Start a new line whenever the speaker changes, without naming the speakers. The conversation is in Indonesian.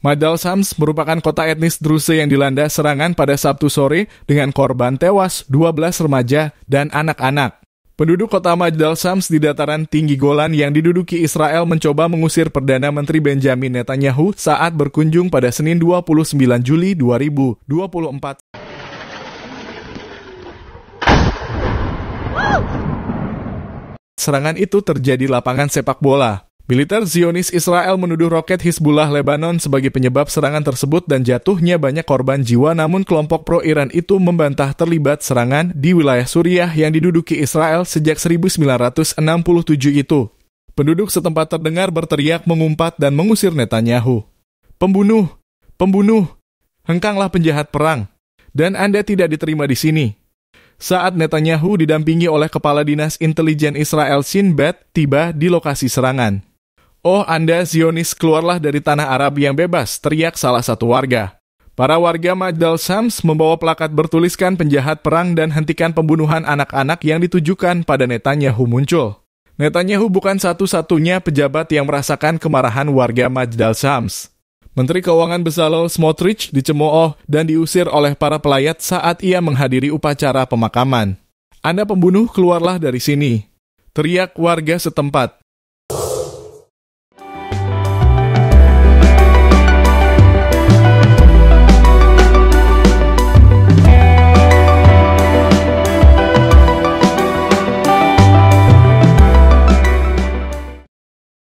Madalsams merupakan kota etnis Druse yang dilanda serangan pada Sabtu sore dengan korban tewas 12 remaja dan anak-anak. Penduduk kota Madalsams di dataran tinggi Golan yang diduduki Israel mencoba mengusir Perdana Menteri Benjamin Netanyahu saat berkunjung pada Senin 29 Juli 2024. Serangan itu terjadi lapangan sepak bola. Militer Zionis Israel menuduh roket Hizbullah Lebanon sebagai penyebab serangan tersebut dan jatuhnya banyak korban jiwa namun kelompok pro-Iran itu membantah terlibat serangan di wilayah Suriah yang diduduki Israel sejak 1967 itu. Penduduk setempat terdengar berteriak mengumpat dan mengusir Netanyahu. Pembunuh! Pembunuh! Hengkanglah penjahat perang! Dan Anda tidak diterima di sini, saat Netanyahu didampingi oleh Kepala Dinas Intelijen Israel Sinbad tiba di lokasi serangan. Oh Anda Zionis keluarlah dari tanah Arab yang bebas, teriak salah satu warga. Para warga Majdal Sams membawa plakat bertuliskan penjahat perang dan hentikan pembunuhan anak-anak yang ditujukan pada Netanyahu muncul. Netanyahu bukan satu-satunya pejabat yang merasakan kemarahan warga Majdal Sams. Menteri Keuangan Bezalel Smotrich dicemooh oh, dan diusir oleh para pelayat saat ia menghadiri upacara pemakaman. Anda pembunuh, keluarlah dari sini. Teriak warga setempat.